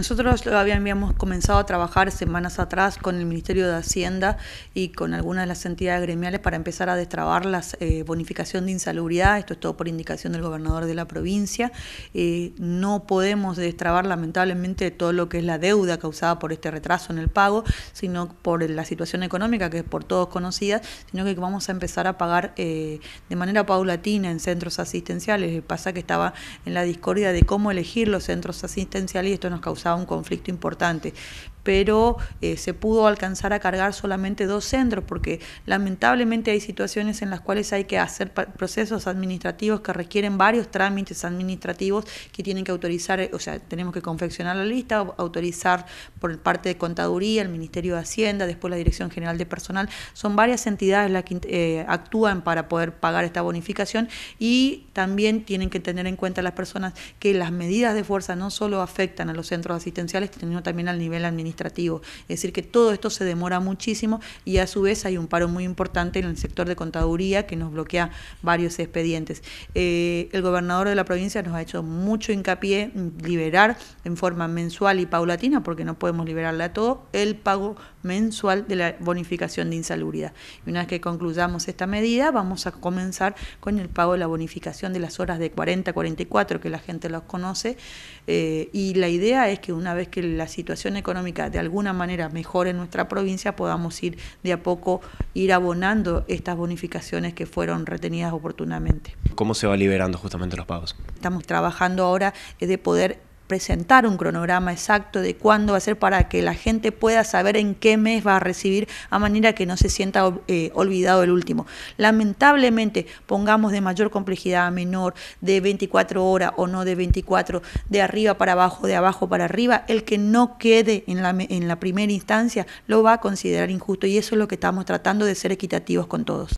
Nosotros lo habíamos comenzado a trabajar semanas atrás con el Ministerio de Hacienda y con algunas de las entidades gremiales para empezar a destrabar la eh, bonificación de insalubridad, esto es todo por indicación del gobernador de la provincia. Eh, no podemos destrabar lamentablemente todo lo que es la deuda causada por este retraso en el pago, sino por la situación económica que es por todos conocida, sino que vamos a empezar a pagar eh, de manera paulatina en centros asistenciales. Pasa que estaba en la discordia de cómo elegir los centros asistenciales y esto nos causa un conflicto importante pero eh, se pudo alcanzar a cargar solamente dos centros, porque lamentablemente hay situaciones en las cuales hay que hacer procesos administrativos que requieren varios trámites administrativos que tienen que autorizar, o sea, tenemos que confeccionar la lista, autorizar por parte de Contaduría, el Ministerio de Hacienda, después la Dirección General de Personal, son varias entidades las que eh, actúan para poder pagar esta bonificación y también tienen que tener en cuenta las personas que las medidas de fuerza no solo afectan a los centros asistenciales, teniendo también al nivel administrativo. Es decir, que todo esto se demora muchísimo y a su vez hay un paro muy importante en el sector de contaduría que nos bloquea varios expedientes. Eh, el gobernador de la provincia nos ha hecho mucho hincapié en liberar en forma mensual y paulatina, porque no podemos liberarle a todo, el pago mensual de la bonificación de insalubridad. Y una vez que concluyamos esta medida, vamos a comenzar con el pago de la bonificación de las horas de 40 a 44, que la gente los conoce. Eh, y la idea es que una vez que la situación económica de alguna manera mejore en nuestra provincia, podamos ir de a poco ir abonando estas bonificaciones que fueron retenidas oportunamente. ¿Cómo se va liberando justamente los pagos? Estamos trabajando ahora eh, de poder presentar un cronograma exacto de cuándo va a ser para que la gente pueda saber en qué mes va a recibir, a manera que no se sienta eh, olvidado el último. Lamentablemente, pongamos de mayor complejidad a menor, de 24 horas o no de 24, de arriba para abajo, de abajo para arriba, el que no quede en la, en la primera instancia lo va a considerar injusto y eso es lo que estamos tratando de ser equitativos con todos.